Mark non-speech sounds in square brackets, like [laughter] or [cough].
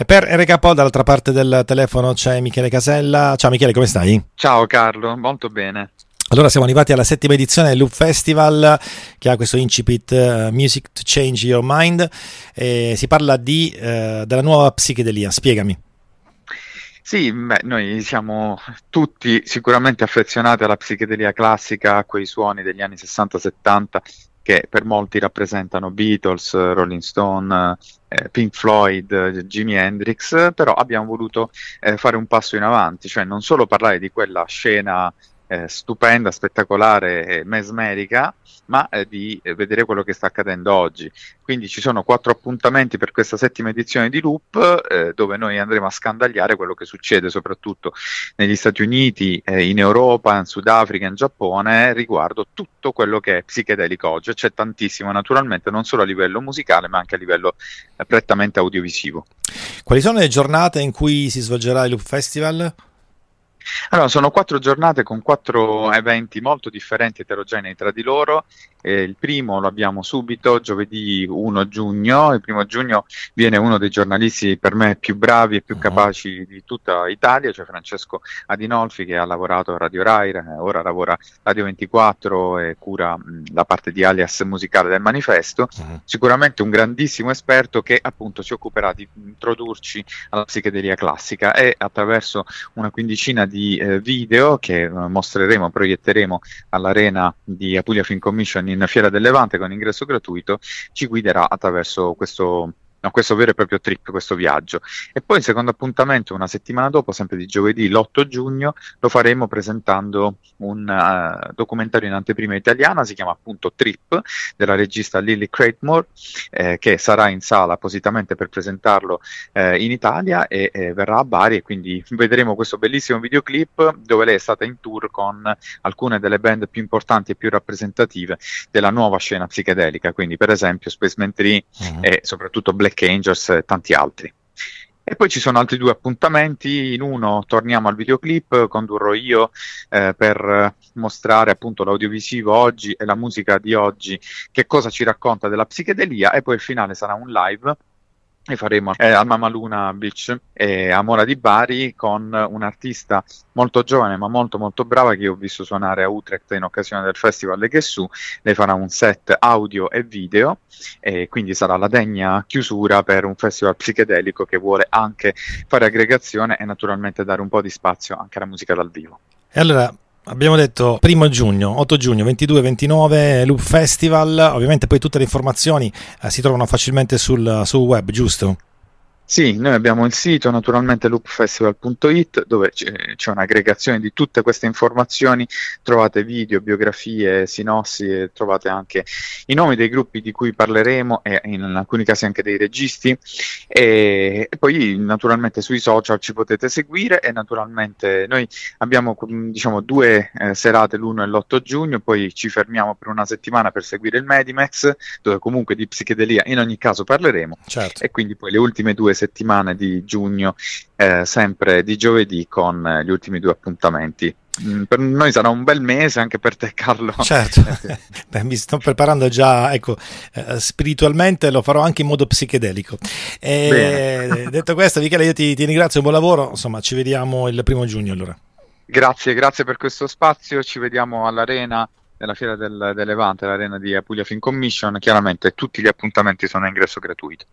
E per RK dall'altra parte del telefono c'è Michele Casella. Ciao Michele, come stai? Ciao Carlo, molto bene. Allora siamo arrivati alla settima edizione del Loop Festival che ha questo incipit uh, Music to Change Your Mind e si parla di, uh, della nuova psichedelia, spiegami. Sì, beh, noi siamo tutti sicuramente affezionati alla psichedelia classica, a quei suoni degli anni 60-70 che per molti rappresentano Beatles, Rolling Stone, eh, Pink Floyd, Jimi Hendrix, però abbiamo voluto eh, fare un passo in avanti, cioè non solo parlare di quella scena eh, stupenda, spettacolare mesmerica, ma eh, di eh, vedere quello che sta accadendo oggi. Quindi ci sono quattro appuntamenti per questa settima edizione di Loop, eh, dove noi andremo a scandagliare quello che succede soprattutto negli Stati Uniti, eh, in Europa, in Sudafrica, in Giappone, riguardo tutto quello che è psichedelico oggi. C'è tantissimo naturalmente, non solo a livello musicale, ma anche a livello eh, prettamente audiovisivo. Quali sono le giornate in cui si svolgerà il Loop Festival? Allora, sono quattro giornate con quattro eventi molto differenti, e eterogenei tra di loro. Eh, il primo lo abbiamo subito, giovedì 1 giugno. Il primo giugno viene uno dei giornalisti per me più bravi e più mm-hmm. capaci di tutta Italia, cioè Francesco Adinolfi, che ha lavorato a Radio Rai, eh, ora lavora a Radio 24 e cura mh, la parte di alias musicale del manifesto. Mm-hmm. Sicuramente un grandissimo esperto che appunto si occuperà di introdurci alla psichedelia classica e attraverso una quindicina di di eh, video che eh, mostreremo, proietteremo all'arena di Apulia Film Commission in Fiera del Levante con ingresso gratuito, ci guiderà attraverso questo no, questo vero e proprio trip, questo viaggio. E poi il secondo appuntamento, una settimana dopo, sempre di giovedì, l'8 giugno, lo faremo presentando un uh, documentario in anteprima italiana, si chiama appunto Trip, della regista Lily Cratemore, eh, che sarà in sala appositamente per presentarlo eh, in Italia e eh, verrà a Bari e quindi [laughs] vedremo questo bellissimo videoclip dove lei è stata in tour con alcune delle band più importanti e più rappresentative della nuova scena psichedelica, quindi per esempio Space Man 3 mm-hmm. e soprattutto Black Black Angels e tanti altri. E poi ci sono altri due appuntamenti, in uno torniamo al videoclip, condurrò io eh, per mostrare appunto l'audiovisivo oggi e la musica di oggi, che cosa ci racconta della psichedelia e poi il finale sarà un live e faremo eh, al Mamaluna Beach eh, a Mora di Bari con un artista molto giovane ma molto molto brava che ho visto suonare a Utrecht in occasione del festival Le Chessù lei farà un set audio e video e quindi sarà la degna chiusura per un festival psichedelico che vuole anche fare aggregazione e naturalmente dare un po' di spazio anche alla musica dal vivo e allora abbiamo detto 1 giugno, 8 giugno, 22, 29 Loop Festival, ovviamente poi tutte le informazioni eh, si trovano facilmente sul, sul web, giusto? Sì, noi abbiamo il sito naturalmente loopfestival.it dove eh, c'è un'aggregazione di tutte queste informazioni, trovate video, biografie, sinossi, trovate anche i nomi dei gruppi di cui parleremo e in alcuni casi anche dei registi e, e poi naturalmente sui social ci potete seguire e naturalmente noi abbiamo diciamo, due eh, serate l'1 e l'8 giugno, poi ci fermiamo per una settimana per seguire il Medimax dove comunque di psichedelia in ogni caso parleremo certo. e quindi poi le ultime due settimane di giugno, eh, sempre di giovedì con eh, gli ultimi due appuntamenti. Mm, per noi sarà un bel mese anche per te Carlo certo [laughs] eh, Beh, mi sto preparando già ecco eh, spiritualmente lo farò anche in modo psichedelico e, detto questo Michele io ti, ti ringrazio buon lavoro insomma ci vediamo il primo giugno allora grazie grazie per questo spazio ci vediamo all'arena della Fiera del, del Levante, l'arena di Apulia Film Commission, chiaramente tutti gli appuntamenti sono a ingresso gratuito.